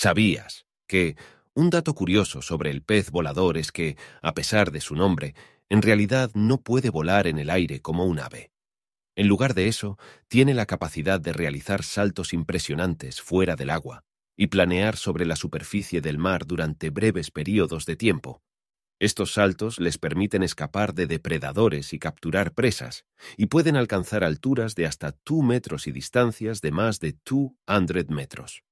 ¿Sabías que un dato curioso sobre el pez volador es que, a pesar de su nombre, en realidad no puede volar en el aire como un ave? En lugar de eso, tiene la capacidad de realizar saltos impresionantes fuera del agua y planear sobre la superficie del mar durante breves periodos de tiempo. Estos saltos les permiten escapar de depredadores y capturar presas, y pueden alcanzar alturas de hasta 2 metros y distancias de más de 200 metros.